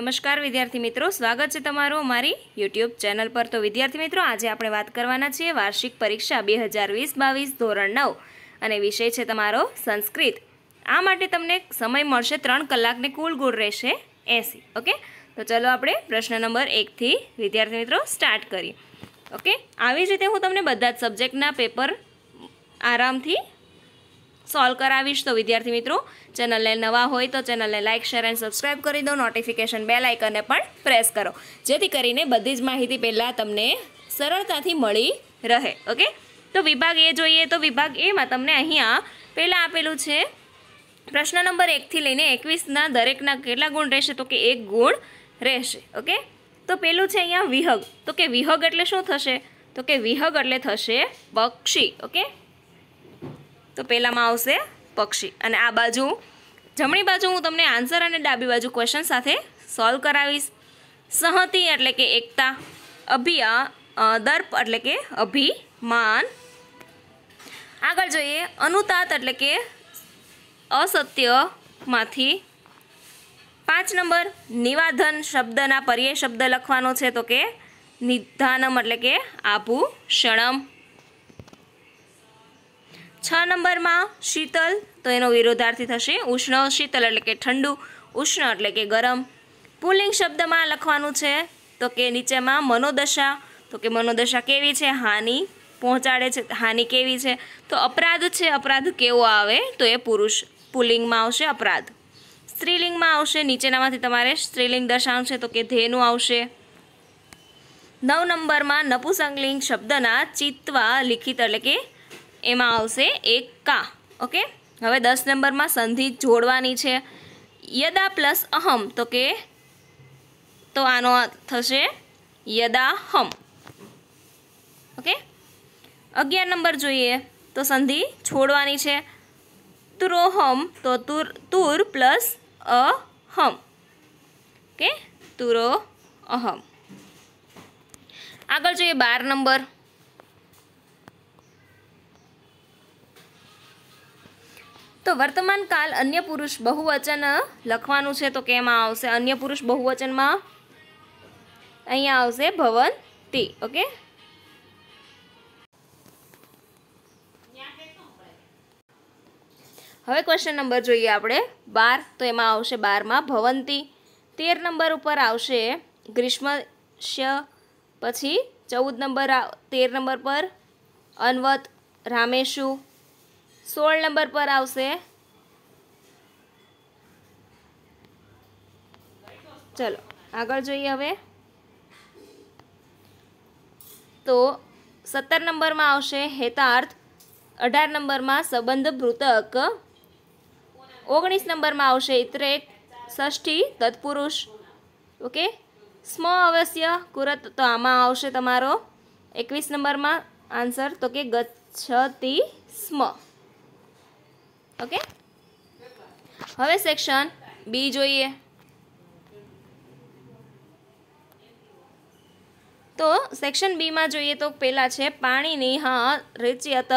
નમસ્કાર વિદ્યાર્થી મિત્રો સ્વાગત છે તમારું અમારી યુટ્યુબ ચેનલ પર તો વિદ્યાર્થી મિત્રો આજે આપણે વાત કરવાના છીએ વાર્ષિક પરીક્ષા બે હજાર વીસ બાવીસ ધોરણ નવ અને વિષય છે તમારો સંસ્કૃત આ માટે તમને સમય મળશે ત્રણ કલાકને કુલ ગુણ રહેશે એસી ઓકે તો ચલો આપણે પ્રશ્ન નંબર એકથી વિદ્યાર્થી મિત્રો સ્ટાર્ટ કરીએ ઓકે આવી જ રીતે હું તમને બધા જ સબ્જેક્ટના પેપર આરામથી સોલ્વ કરાવીશ તો વિદ્યાર્થી મિત્રો ચેનલને નવા હોય તો ચેનલને લાઇક શેર એન્ડ સબસ્ક્રાઈબ કરી દો નોટિફિકેશન બેલ આઇકનને પણ પ્રેસ કરો જેથી કરીને બધી જ માહિતી પહેલાં તમને સરળતાથી મળી રહે ઓકે તો વિભાગ એ જોઈએ તો વિભાગ એમાં તમને અહીંયા પહેલાં આપેલું છે પ્રશ્ન નંબર એકથી લઈને એકવીસના દરેકના કેટલા ગુણ રહેશે તો કે એક ગુણ રહેશે ઓકે તો પેલું છે અહીંયા વિહગ તો કે વિહગ એટલે શું થશે તો કે વિહગ એટલે થશે પક્ષી ઓકે તો પહેલામાં આવશે પક્ષી અને આ બાજુ જમણી બાજુ હું તમને આન્સર અને ડાબી બાજુ ક્વેશ્ચન સાથે સોલ્વ કરાવીશ સહતી એટલે કે એકતા અભિયા દર્પ એટલે કે અભિમાન આગળ જોઈએ અનુતાત એટલે કે અસત્યમાંથી પાંચ નંબર નિવાધન શબ્દના પર્યાય શબ્દ લખવાનો છે તો કે નિધાનમ એટલે કે આભૂષણમ છ નંબરમાં શીતલ તો એનો વિરોધાર્થી થશે ઉષ્ણ શીતલ એટલે કે ઠંડુ ઉષ્ણ એટલે કે ગરમ પુલિંગ શબ્દમાં લખવાનું છે તો કે નીચેમાં મનોદશા તો કે મનોદશા કેવી છે હાનિ પહોંચાડે છે હાનિ કેવી છે તો અપરાધ છે અપરાધ કેવો આવે તો એ પુરુષ પુલિંગમાં આવશે અપરાધ સ્ત્રીલિંગમાં આવશે નીચેનામાંથી તમારે સ્ત્રીલિંગ દર્શાવવાનું છે તો કે ધેનું આવશે નવ નંબરમાં નપુસંગલિંગ શબ્દના ચિત્વા લિખિત એટલે કે એમાં આવશે એક કા ઓકે હવે દસ નંબરમાં સંધિ જોડવાની છે યદા પ્લસ અહમ તો કે તો આનો થશે યદા હમ ઓકે અગિયાર નંબર જોઈએ તો સંધિ છોડવાની છે તુરોહમ તો તુર તુર પ્લસ અહમ કે તુરો અહમ આગળ જોઈએ બાર નંબર તો વર્તમાન કાલ અન્ય પુરુષ બહુવચન લખવાનું છે તો કેમાં આવશે અન્ય પુરુષ બહુવચનમાં અહીંયા આવશે ભવંતી ઓકે હવે ક્વેશ્ચન નંબર જોઈએ આપણે બાર તો એમાં આવશે બારમાં ભવંતી તેર નંબર ઉપર આવશે ગ્રીષ્મશ્ય પછી ચૌદ નંબર તેર નંબર પર અન્વત રામેશુ સોળ નંબર પર આવશે ચલો આગળ જોઈએ હવે તો સત્તર નંબરમાં આવશે હેતાર્થ અઢાર નંબરમાં સંબંધ મૃતક ઓગણીસ નંબરમાં આવશે ઇત્રેક ષષ્ઠી તત્પુરુષ ઓકે સ્મ અવશ્ય કુરત તો આમાં આવશે તમારો એકવીસ નંબરમાં આન્સર તો કે ગચ્છતી સ્મ ઓકે હવે સેક્શન બી જોઈએ તો સેક્શન બીમાં જોઈએ તો પહેલાં છે પાણીની હા રેચિયત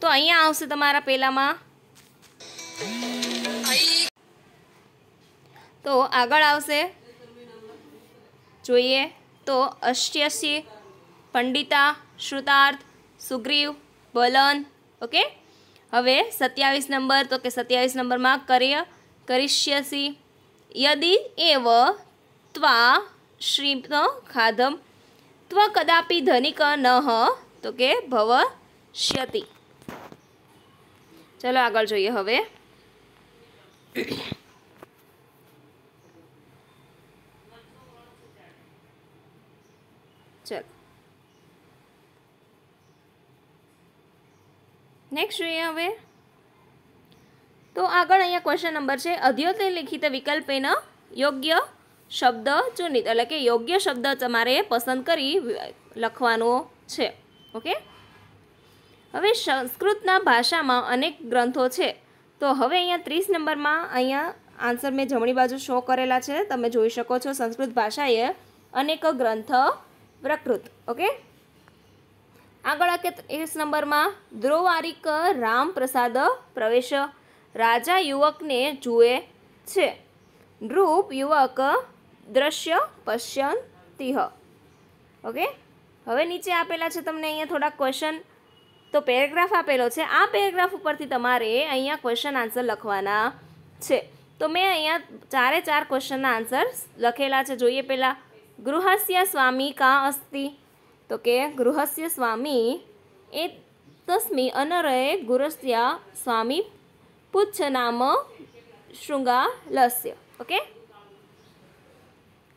તો અહીંયા આવશે તમારા પહેલામાં તો આગળ આવશે જોઈએ તો અષ્ટ્યસી પંડિતા શ્રુતાર્થ સુગ્રીવ બલન ઓકે હવે સત્યાવીસ નંબર તો કે સત્યાવીસ નંબરમાં કરી કરિષ્યસી યદિ એવ ત્વા શ્રીનો ખાધમ ત્વ કદાપી ધનિક નહ તો કે ભવષ્યતિ ચલો આગળ જોઈએ હવે ચલો નેક્સ્ટ જોઈએ હવે તો આગળ અહીંયા ક્વેશ્ચન નંબર છે અધ્યોતે લિખિત વિકલ્પેન યોગ્ય શબ્દ ચૂનિત એટલે કે યોગ્ય શબ્દ તમારે પસંદ કરી લખવાનો છે ઓકે હવે સંસ્કૃતના ભાષામાં અનેક ગ્રંથો છે તો હવે અહીંયા ત્રીસ નંબરમાં અહીંયા આન્સર મેં જમણી બાજુ શો કરેલા છે તમે જોઈ શકો છો સંસ્કૃત ભાષાએ અનેક ગ્રંથ પ્રકૃત ઓકે આગળ આ કેસ નંબરમાં ધ્રુવારિક પ્રસાદ પ્રવેશ રાજા યુવકને જુએ છે ધ્રુપ યુવક દ્રશ્ય પશ્યંતિહ ઓકે હવે નીચે આપેલા છે તમને અહીંયા થોડા ક્વેશ્ચન તો પેરેગ્રાફ આપેલો છે આ પેરેગ્રાફ ઉપરથી તમારે અહીંયા ક્વેશ્ચન આન્સર લખવાના છે તો મેં અહીંયા ચારે ચાર ક્વેશ્ચનના આન્સર્સ લખેલા છે જોઈએ પહેલાં ગૃહસ્ય સ્વામી કાં અસ્તી તો કે ગૃહસ્ય સ્વામી એ તસ્મી અનરય ગુરસ્યા સ્વામી પુચ્છ નામ શૃંગાલસ્ય ઓકે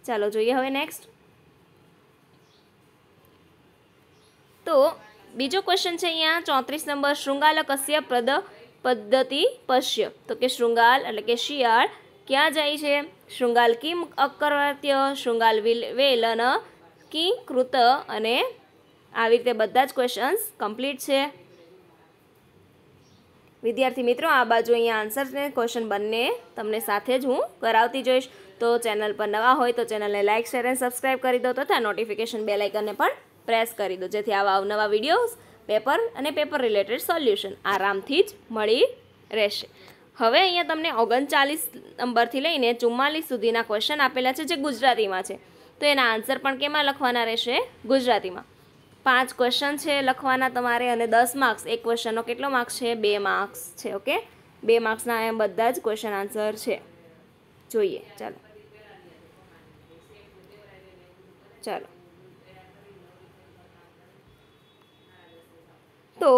ચાલો જોઈએ હવે નેક્સ્ટ તો બીજો ક્વેશ્ચન છે અહીંયા ચોત્રીસ નંબર શૃંગાલકસ્ય પ્રદ પદ્ધતિ પશ્ય તો કે શૃંગાલ એટલે કે શિયાળ ક્યાં જાય છે શૃંગાલ કિમ અકર્ત્ય શૃંગાલ વેલન કી કૃત અને આવી રીતે બધા જ ક્વેશ્ચન્સ કમ્પ્લીટ છે વિદ્યાર્થી મિત્રો આ બાજુ અહીંયા આન્સર્સ ને ક્વેશ્ચન બંને તમને સાથે જ હું કરાવતી જોઈશ તો ચેનલ પર નવા હોય તો ચેનલને લાઇક શેર અને સબસ્ક્રાઈબ કરી દો તથા નોટિફિકેશન બેલ આઇકનને પણ પ્રેસ કરી દો જેથી આવા અવનવા વિડીયોઝ પેપર અને પેપર રિલેટેડ સોલ્યુશન આરામથી જ મળી રહેશે હવે અહીંયા તમને ઓગણચાલીસ નંબરથી લઈને ચુમ્માલીસ સુધીના ક્વેશ્ચન આપેલા છે જે ગુજરાતીમાં છે તો એના આન્સર પણ કેમાં લખવાના રહેશે ગુજરાતીમાં પાંચ ક્વેશ્ચન છે લખવાના તમારે અને દસ માર્ક્સ એક ક્વેશ્ચનનો કેટલો માર્ક્સ છે બે માર્ક્સ છે ઓકે બે માર્ક્સના એમ બધા જ ક્વેશ્ચન આન્સર છે જોઈએ ચાલો ચાલો તો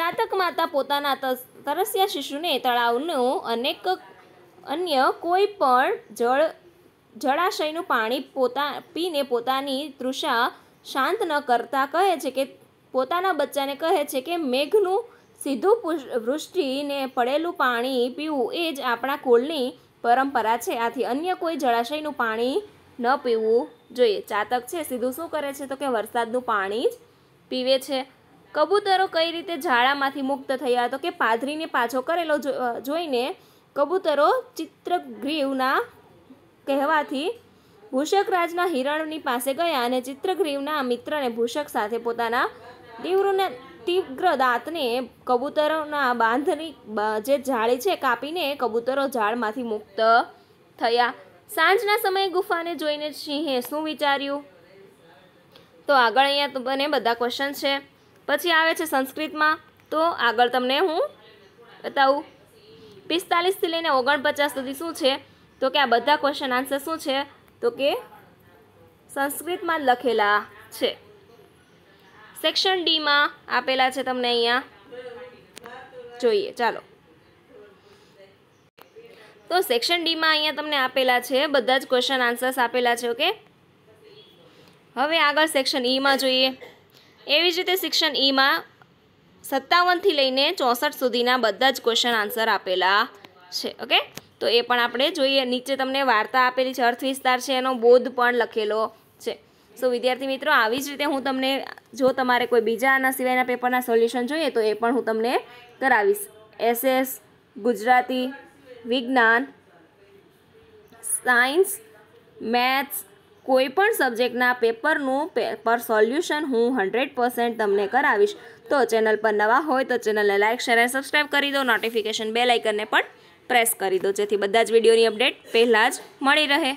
ચાતક માતા પોતાના તરસ્યા શિશુને તળાવનું અનેક અન્ય કોઈ પણ જળ જળાશયનું પાણી પોતા પીને પોતાની તૃષા શાંત ન કરતા કહે છે કે પોતાના બચ્ચાને કહે છે કે મેઘનું સીધું વૃષ્ટિને પડેલું પાણી પીવું એ જ આપણા કુળની પરંપરા છે આથી અન્ય કોઈ જળાશયનું પાણી ન પીવું જોઈએ ચાતક છે સીધું શું કરે છે તો કે વરસાદનું પાણી જ પીવે છે કબૂતરો કઈ રીતે ઝાડામાંથી મુક્ત થયા તો કે પાદરીને પાછો કરેલો જોઈને કબૂતરો ચિત્રગ્રીવના કહેવાથી ભૂષક રાજના હિરણની પાસે ગયા અને ચિત્રગ્રીવના મિત્રને ભૂષક સાથે પોતાના તીવ્રને તીવ્ર દાંતને કબૂતરોના બાંધની જે જાળી છે કાપીને કબૂતરો ઝાડમાંથી મુક્ત થયા સાંજના સમયે ગુફાને જોઈને સિંહે શું વિચાર્યું તો આગળ અહીંયા મને બધા ક્વેશ્ચન છે પછી આવે છે સંસ્કૃતમાં તો આગળ તમને હું બતાવું પિસ્તાલીસથી લઈને ઓગણપચાસ સુધી શું છે તો કે આ બધા ક્વેશ્ચન આન્સર શું છે તો કે સંસ્કૃતમાં લખેલા છે સેક્શન ડીમાં આપેલા છે તમને અહીંયા જોઈએ ચાલો તો સેક્શન ડીમાં અહીંયા તમને આપેલા છે બધા જ ક્વેશ્ચન આન્સર્સ આપેલા છે ઓકે હવે આગળ સેક્શન ઈમાં e જોઈએ એવી જ રીતે સેક્શન ઈમાં e સત્તાવનથી લઈને ચોસઠ સુધીના બધા જ ક્વેશ્ચન આન્સર આપેલા છે ઓકે તો એ પણ આપણે જોઈએ નીચે તમને વાર્તા આપેલી છે અર્થ વિસ્તાર છે એનો બોધ પણ લખેલો છે સો વિદ્યાર્થી મિત્રો આવી જ રીતે હું તમને જો તમારે કોઈ બીજા આના સિવાયના પેપરના સોલ્યુશન જોઈએ તો એ પણ હું તમને કરાવીશ એસએસ ગુજરાતી વિજ્ઞાન સાયન્સ મેથ્સ કોઈપણ સબ્જેક્ટના પેપરનું પેપર સોલ્યુશન હું હંડ્રેડ પર્સન્ટ તમને કરાવીશ તો ચેનલ પર નવા હોય તો ચેનલને લાઇક શેર અને સબસ્ક્રાઈબ કરી દો નોટિફિકેશન બેલ આઇકનને પણ પ્રેસ કરી દો જેથી બધા જ વિડીયોની અપડેટ પહેલાં જ મળી રહે